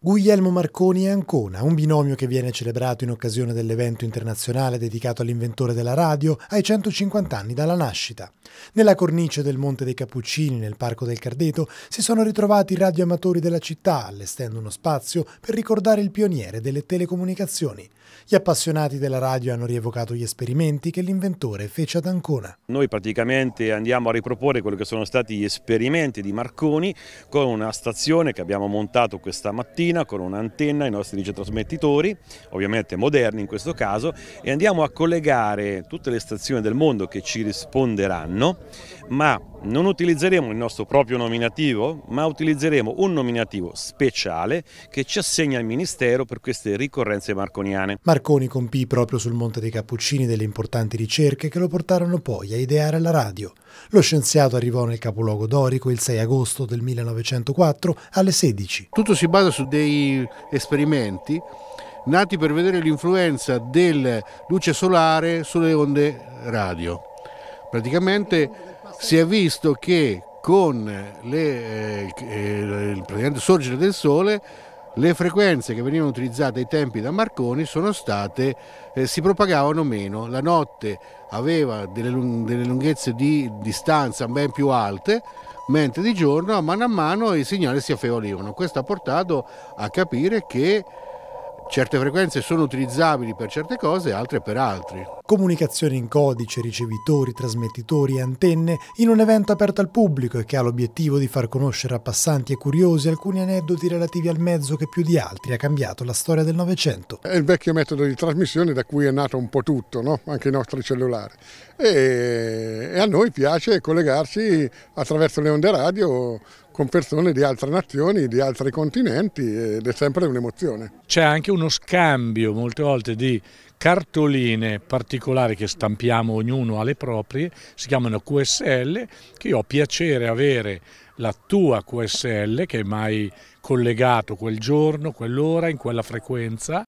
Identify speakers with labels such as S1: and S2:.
S1: Guglielmo Marconi e Ancona, un binomio che viene celebrato in occasione dell'evento internazionale dedicato all'inventore della radio ai 150 anni dalla nascita. Nella cornice del Monte dei Cappuccini, nel Parco del Cardeto, si sono ritrovati i radioamatori della città, allestendo uno spazio per ricordare il pioniere delle telecomunicazioni. Gli appassionati della radio hanno rievocato gli esperimenti che l'inventore fece ad Ancona.
S2: Noi praticamente andiamo a riproporre quelli che sono stati gli esperimenti di Marconi con una stazione che abbiamo montato questa mattina cabina con un'antenna, i nostri ricetrasmettitori, ovviamente moderni in questo caso, e andiamo a collegare tutte le stazioni del mondo che ci risponderanno ma non utilizzeremo il nostro proprio nominativo, ma utilizzeremo un nominativo speciale che ci assegna il Ministero per queste ricorrenze marconiane.
S1: Marconi compì proprio sul Monte dei Cappuccini delle importanti ricerche che lo portarono poi a ideare la radio. Lo scienziato arrivò nel capoluogo dorico il 6 agosto del 1904 alle 16. Tutto si
S3: basa su dei esperimenti nati per vedere l'influenza della luce solare sulle onde radio. Praticamente si è visto che con le, eh, eh il sorgere del sole le frequenze che venivano utilizzate ai tempi da Marconi sono state, eh, si propagavano meno, la notte aveva delle, lunghezze di distanza ben più alte, mentre di giorno a mano a mano i segnali si affevolivano. Questo ha portato a capire che Certe frequenze sono utilizzabili per certe cose, altre per altri.
S1: Comunicazioni in codice, ricevitori, trasmettitori e antenne in un evento aperto al pubblico e che ha l'obiettivo di far conoscere a passanti e curiosi alcuni aneddoti relativi al
S4: mezzo che più di altri ha cambiato
S1: la storia del Novecento.
S4: È il vecchio metodo di trasmissione da cui è nato un po' tutto, no? anche i nostri cellulari. E, e a noi piace collegarci attraverso le onde radio con persone di altre nazioni, di altri continenti ed è sempre un'emozione.
S5: C'è anche uno scambio molte volte di cartoline particolari che stampiamo ognuno alle proprie, si chiamano QSL, che io ho piacere avere la tua QSL che mi hai collegato quel giorno, quell'ora, in quella frequenza